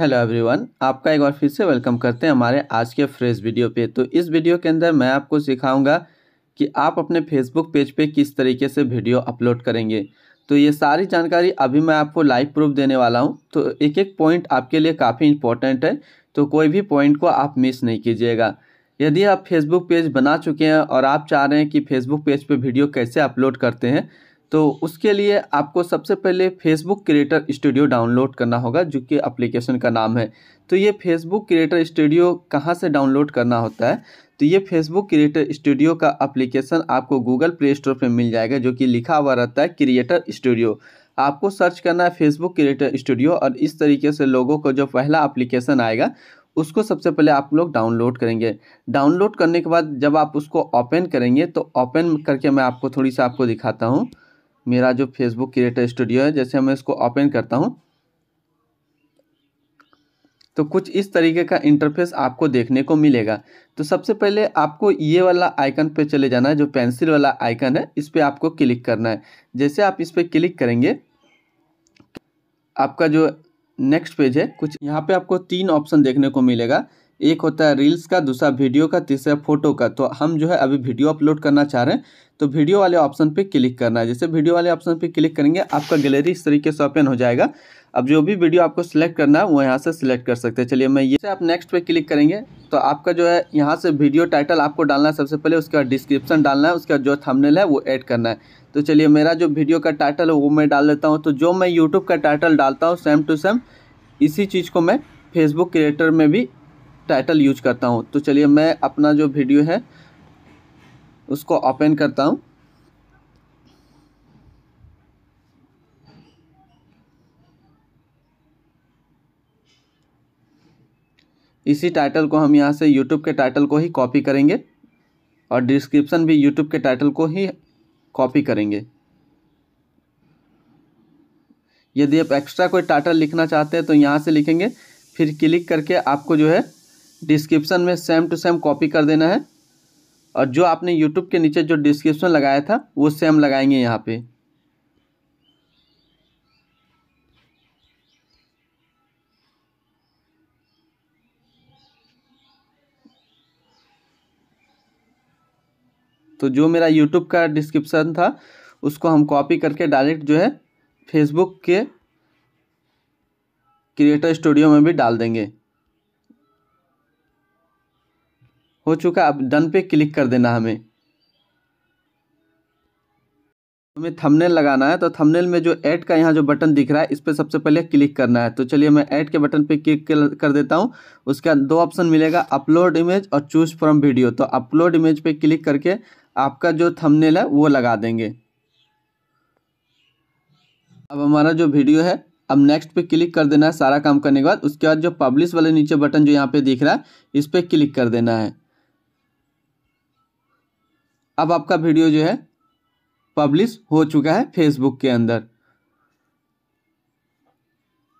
hello everyone आपका एक बार फिर से वेलकम करते हैं हमारे आज के फ्रेश वीडियो पे तो इस वीडियो के अंदर मैं आपको सिखाऊंगा कि आप अपने फेसबुक पेज पे किस तरीके से वीडियो अपलोड करेंगे तो ये सारी जानकारी अभी मैं आपको लाइव प्रूफ देने वाला हूँ तो एक एक पॉइंट आपके लिए काफ़ी इंपॉर्टेंट है तो कोई भी पॉइंट को आप मिस नहीं कीजिएगा यदि आप फेसबुक पेज बना चुके हैं और आप चाह रहे हैं कि फेसबुक पेज पर वीडियो कैसे अपलोड करते हैं तो उसके लिए आपको सबसे पहले फेसबुक क्रिएटर स्टूडियो डाउनलोड करना होगा जो कि एप्लीकेशन का नाम है तो ये फेसबुक क्रिएटर स्टूडियो कहाँ से डाउनलोड करना होता है तो ये फेसबुक क्रिएटर स्टूडियो का एप्लीकेशन आपको गूगल प्ले स्टोर पर मिल जाएगा जो कि लिखा हुआ रहता है क्रिएटर स्टूडियो आपको सर्च करना है फेसबुक क्रिएटर स्टूडियो और इस तरीके से लोगों को जो पहला एप्लीकेशन आएगा उसको सबसे पहले आप लोग डाउनलोड करेंगे डाउनलोड करने के बाद जब आप उसको ओपन करेंगे तो ओपन करके मैं आपको थोड़ी सा आपको दिखाता हूँ मेरा जो फेसबुक क्रिएटर स्टूडियो है जैसे मैं इसको ओपन करता हूँ तो कुछ इस तरीके का इंटरफेस आपको देखने को मिलेगा तो सबसे पहले आपको ये वाला आइकन पे चले जाना है जो पेंसिल वाला आइकन है इस पर आपको क्लिक करना है जैसे आप इस पर क्लिक करेंगे आपका जो नेक्स्ट पेज है कुछ यहाँ पे आपको तीन ऑप्शन देखने को मिलेगा एक होता है रील्स का दूसरा वीडियो का तीसरा फोटो का तो हम जो है अभी वीडियो अपलोड करना चाह रहे हैं तो वीडियो वाले ऑप्शन पे क्लिक करना है जैसे वीडियो वाले ऑप्शन पे क्लिक करेंगे आपका गैलरी इस तरीके से ओपन हो जाएगा अब जो भी वीडियो आपको सिलेक्ट करना है वो यहाँ से सिलेक्ट कर सकते हैं चलिए मैं ये आप नेक्स्ट पे क्लिक करेंगे तो आपका जो है यहाँ से वीडियो टाइटल आपको डालना है सबसे पहले उसके बाद डिस्क्रिप्शन डालना है उसके बाद जो थंबनेल है वो ऐड करना है तो चलिए मेरा जो वीडियो का टाइटल है वो मैं डाल देता हूँ तो जो मैं यूट्यूब का टाइटल डालता हूँ सेम टू सेम इसी चीज़ को मैं फेसबुक क्रिएटर में भी टाइटल यूज करता हूँ तो चलिए मैं अपना जो वीडियो है उसको ओपन करता हूँ इसी टाइटल को हम यहाँ से यूट्यूब के टाइटल को ही कॉपी करेंगे और डिस्क्रिप्शन भी यूट्यूब के टाइटल को ही कॉपी करेंगे यदि आप एक्स्ट्रा कोई टाइटल लिखना चाहते हैं तो यहाँ से लिखेंगे फिर क्लिक करके आपको जो है डिस्क्रिप्शन में सेम टू सेम कॉपी कर देना है और जो आपने यूट्यूब के नीचे जो डिस्क्रिप्शन लगाया था वो सेम लगाएंगे यहाँ पे तो जो मेरा यूट्यूब का डिस्क्रिप्शन था उसको हम कॉपी करके डायरेक्ट जो है फेसबुक के क्रिएटर स्टूडियो में भी डाल देंगे हो चुका अब डन पे क्लिक कर देना हमें हमें थंबनेल लगाना है तो थंबनेल में जो ऐड का यहाँ जो बटन दिख रहा है इस पर सबसे पहले क्लिक करना है तो चलिए मैं ऐड के बटन पे क्लिक कर देता हूँ बाद दो ऑप्शन मिलेगा अपलोड इमेज और चूज फ्रॉम वीडियो तो अपलोड इमेज पे क्लिक करके आपका जो थंबनेल है वो लगा देंगे अब हमारा जो वीडियो है अब नेक्स्ट पे क्लिक कर देना है सारा काम करने के बाद उसके बाद जो पब्लिश वाले नीचे बटन जो यहाँ पे दिख रहा है इस पर क्लिक कर देना है अब आपका वीडियो जो है पब्लिश हो चुका है फेसबुक के अंदर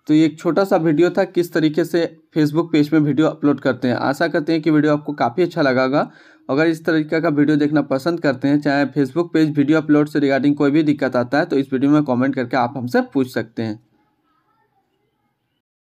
तो ये एक छोटा सा वीडियो था किस तरीके से फेसबुक पेज में वीडियो अपलोड करते हैं आशा करते हैं कि वीडियो आपको काफ़ी अच्छा लगा होगा अगर इस तरीके का वीडियो देखना पसंद करते हैं चाहे फेसबुक पेज वीडियो अपलोड से रिगार्डिंग कोई भी दिक्कत आता है तो इस वीडियो में कमेंट करके आप हमसे पूछ सकते हैं